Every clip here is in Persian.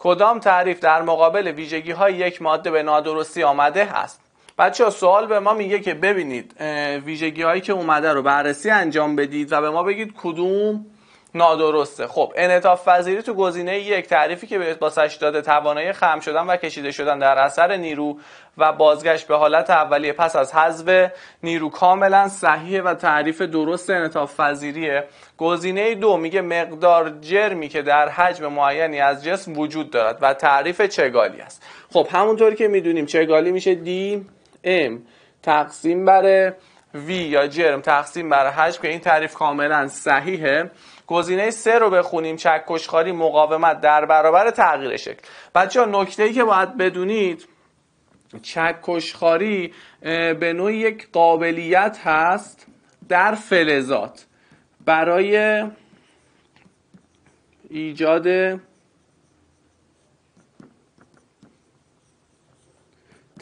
کدام تعریف در مقابل ویژگی های یک ماده به نادرستی آمده است بچه ها سوال به ما میگه که ببینید ویژگی هایی که اومده رو بررسی انجام بدید و به ما بگید کدوم نادرسته خب انعطاف پذیری تو گزینه یک تعریفی که به باسش داده توانایی خم شدن و کشیده شدن در اثر نیرو و بازگشت به حالت اولیه پس از حذف نیرو کاملا صحیحه و تعریف درست انعطاف پذیریه گزینه دو میگه مقدار جرمی که در حجم معینی از جسم وجود دارد و تعریف چگالی است خب همونطوری که میدونیم چگالی میشه دی ام تقسیم بر V یا جرم تقسیم بر حجم که این تعریف کاملا صحیحه گزینه سه رو بخونیم چکشخاری مقاومت در برابر تغییر شکل بچه ها نکته ای که باید بدونید چکشخاری به نوعی یک قابلیت هست در فلزات برای ایجاد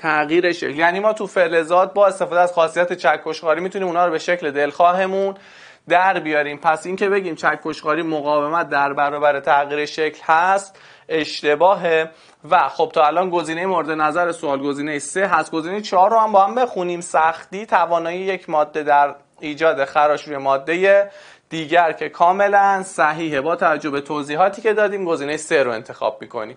تغییر شکل یعنی ما تو فلزات با استفاده از خاصیت چکشخاری میتونیم اونا رو به شکل دلخواهمون در بیاریم پس اینکه بگیم چکشخاری مقاومت در برابر تغییر شکل هست اشتباهه و خب تا الان گزینه مورد نظر سوال گزینه 3 هست گزینه 4 رو هم با هم بخونیم سختی توانایی یک ماده در ایجاد خراش روی ماده دیگر که کاملا صحیحه با توجه به توضیحاتی که دادیم گزینه 3 رو انتخاب میکنیم